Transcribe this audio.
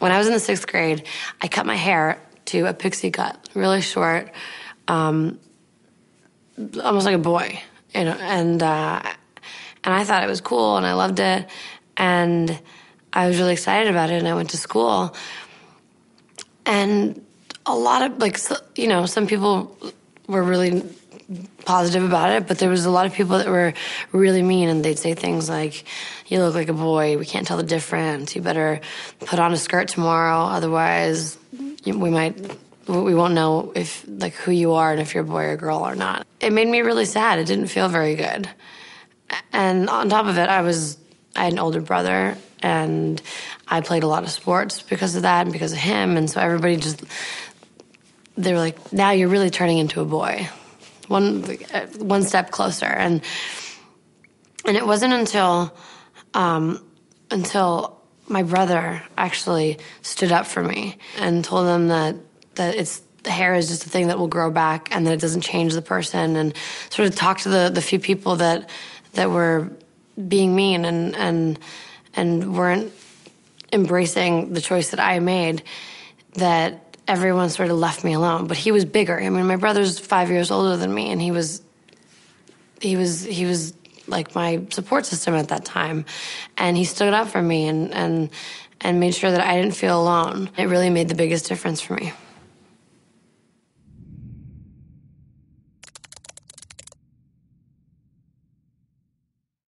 When I was in the sixth grade, I cut my hair to a pixie cut, really short, um, almost like a boy, you know. And uh, and I thought it was cool, and I loved it, and I was really excited about it. And I went to school, and a lot of like you know, some people were really positive about it, but there was a lot of people that were really mean and they'd say things like, You look like a boy, we can't tell the difference, you better put on a skirt tomorrow, otherwise we might we won't know if like who you are and if you're a boy or girl or not. It made me really sad. It didn't feel very good. And on top of it, I was I had an older brother and I played a lot of sports because of that and because of him and so everybody just they were like, "Now you're really turning into a boy." one one step closer. And and it wasn't until um, until my brother actually stood up for me and told them that that it's hair is just a thing that will grow back and that it doesn't change the person and sort of talked to the the few people that that were being mean and and and weren't embracing the choice that I made that everyone sort of left me alone. But he was bigger. I mean, my brother's five years older than me, and he was, he was, he was like my support system at that time, and he stood up for me and and and made sure that I didn't feel alone. It really made the biggest difference for me.